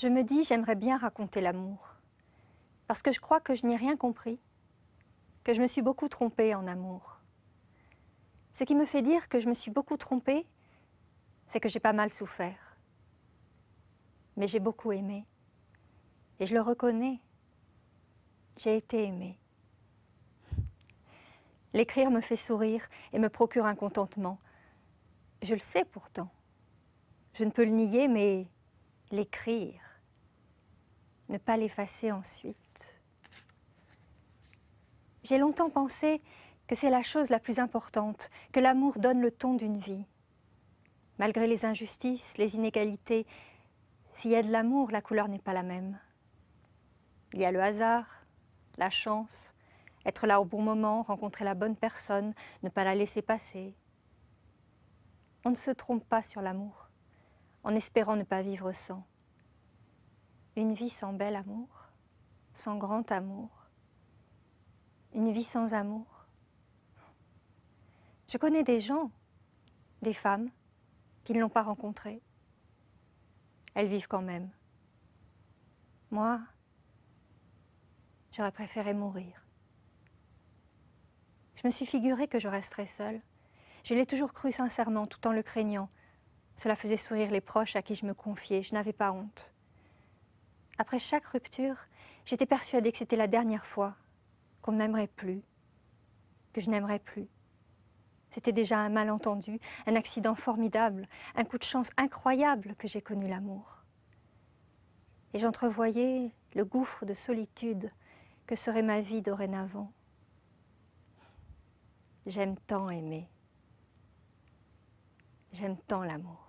Je me dis, j'aimerais bien raconter l'amour. Parce que je crois que je n'ai rien compris, que je me suis beaucoup trompée en amour. Ce qui me fait dire que je me suis beaucoup trompée, c'est que j'ai pas mal souffert. Mais j'ai beaucoup aimé. Et je le reconnais. J'ai été aimée. L'écrire me fait sourire et me procure un contentement. Je le sais pourtant. Je ne peux le nier, mais l'écrire ne pas l'effacer ensuite. J'ai longtemps pensé que c'est la chose la plus importante, que l'amour donne le ton d'une vie. Malgré les injustices, les inégalités, s'il y a de l'amour, la couleur n'est pas la même. Il y a le hasard, la chance, être là au bon moment, rencontrer la bonne personne, ne pas la laisser passer. On ne se trompe pas sur l'amour, en espérant ne pas vivre sans. Une vie sans bel amour, sans grand amour, une vie sans amour. Je connais des gens, des femmes, qui ne l'ont pas rencontré. Elles vivent quand même. Moi, j'aurais préféré mourir. Je me suis figuré que je resterais seule. Je l'ai toujours cru sincèrement, tout en le craignant. Cela faisait sourire les proches à qui je me confiais. Je n'avais pas honte. Après chaque rupture, j'étais persuadée que c'était la dernière fois qu'on ne m'aimerait plus, que je n'aimerais plus. C'était déjà un malentendu, un accident formidable, un coup de chance incroyable que j'ai connu l'amour. Et j'entrevoyais le gouffre de solitude que serait ma vie dorénavant. J'aime tant aimer. J'aime tant l'amour.